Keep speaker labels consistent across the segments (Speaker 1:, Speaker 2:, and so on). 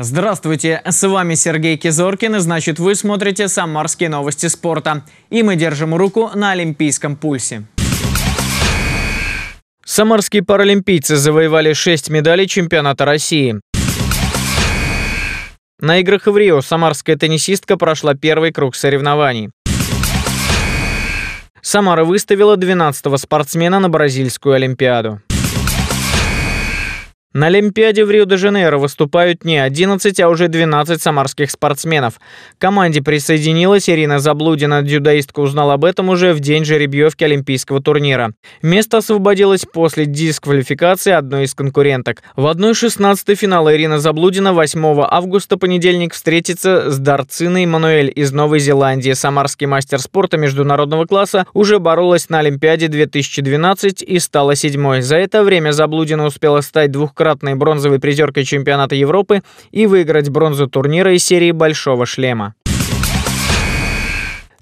Speaker 1: Здравствуйте, с вами Сергей Кизоркин, и значит вы смотрите «Самарские новости спорта». И мы держим руку на Олимпийском пульсе. Самарские паралимпийцы завоевали 6 медалей чемпионата России. На играх в Рио самарская теннисистка прошла первый круг соревнований. Самара выставила 12-го спортсмена на бразильскую Олимпиаду. На Олимпиаде в Рио-де-Жанейро выступают не 11, а уже 12 самарских спортсменов. К команде присоединилась Ирина Заблудина. Дзюдоистка узнала об этом уже в день жеребьевки Олимпийского турнира. Место освободилось после дисквалификации одной из конкуренток. В 1-16 финала Ирина Заблудина 8 августа понедельник встретится с Дарциной Мануэль из Новой Зеландии. Самарский мастер спорта международного класса уже боролась на Олимпиаде 2012 и стала седьмой. За это время Заблудина успела стать двухкратной многократной бронзовой призеркой чемпионата Европы и выиграть бронзу турнира из серии «Большого шлема».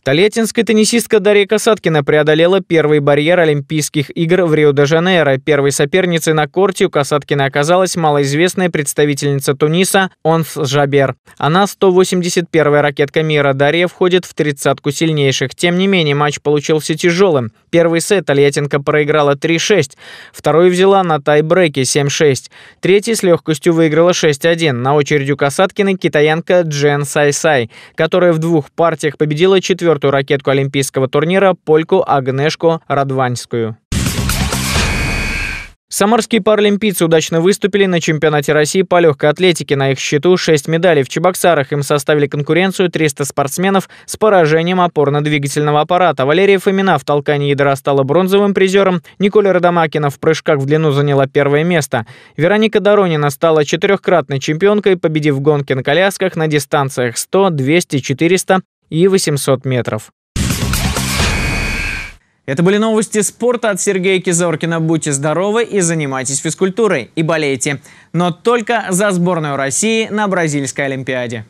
Speaker 1: Толетинская теннисистка Дарья Касаткина преодолела первый барьер Олимпийских игр в Рио-де-Жанейро. Первой соперницей на корте у Касаткина оказалась малоизвестная представительница Туниса Онс Жабер. Она 181-я ракетка мира. Дарья входит в тридцатку сильнейших. Тем не менее, матч получился тяжелым. Первый сет Тольяттинка проиграла 3-6, второй взяла на тайбреке 7-6, третий с легкостью выиграла 6-1. На очереди у Касаткины китаянка Джен Сайсай, которая в двух партиях победила четвертую четвертую ракетку олимпийского турнира польку Агнешку Радваньскую. Самарские паралимпийцы удачно выступили на чемпионате России по легкой атлетике. На их счету 6 медалей. В Чебоксарах им составили конкуренцию 300 спортсменов с поражением опорно-двигательного аппарата. Валерия Фомина в толкании ядра стала бронзовым призером. Николя Родомакина в прыжках в длину заняла первое место. Вероника Доронина стала четырехкратной чемпионкой, победив гонки на колясках на дистанциях 100, 200, 400 и 800 метров. Это были новости спорта от Сергея Кизоркина. Будьте здоровы и занимайтесь физкультурой и болейте. Но только за сборную России на Бразильской Олимпиаде.